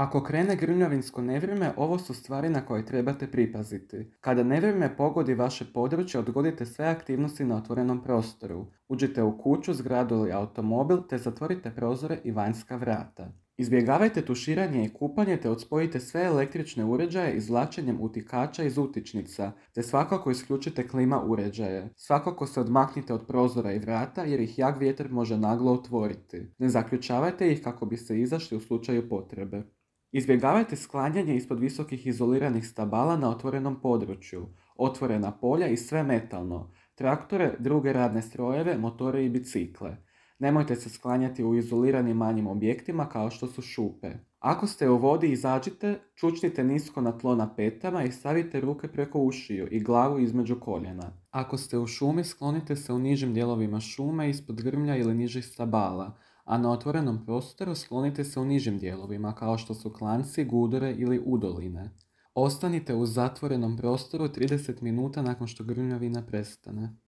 Ako krene grmljavinsko nevrime, ovo su stvari na koje trebate pripaziti. Kada nevrijeme pogodi vaše područje, odgodite sve aktivnosti na otvorenom prostoru. Uđite u kuću, zgradu ili automobil, te zatvorite prozore i vanjska vrata. Izbjegavajte tuširanje i kupanje te odspojite sve električne uređaje izvlačenjem utikača iz utičnica, te svakako isključite klima uređaje. Svakako se odmaknite od prozora i vrata jer ih jak vjetar može naglo otvoriti. Ne zaključavajte ih kako bi se izašli u slučaju potrebe. Izbjegavajte sklanjanje ispod visokih izoliranih stabala na otvorenom području, otvorena polja i sve metalno, traktore, druge radne strojeve, motore i bicikle. Nemojte se sklanjati u izoliranim manjim objektima kao što su šupe. Ako ste u vodi, izađite, čučnite nisko na tlo na petama i stavite ruke preko ušiju i glavu između koljena. Ako ste u šumi, sklonite se u nižim dijelovima šume ispod grmlja ili nižih stabala a na otvorenom prostoru sklonite se u nižim dijelovima kao što su klanci, gudore ili udoline. Ostanite u zatvorenom prostoru 30 minuta nakon što grmljavina prestane.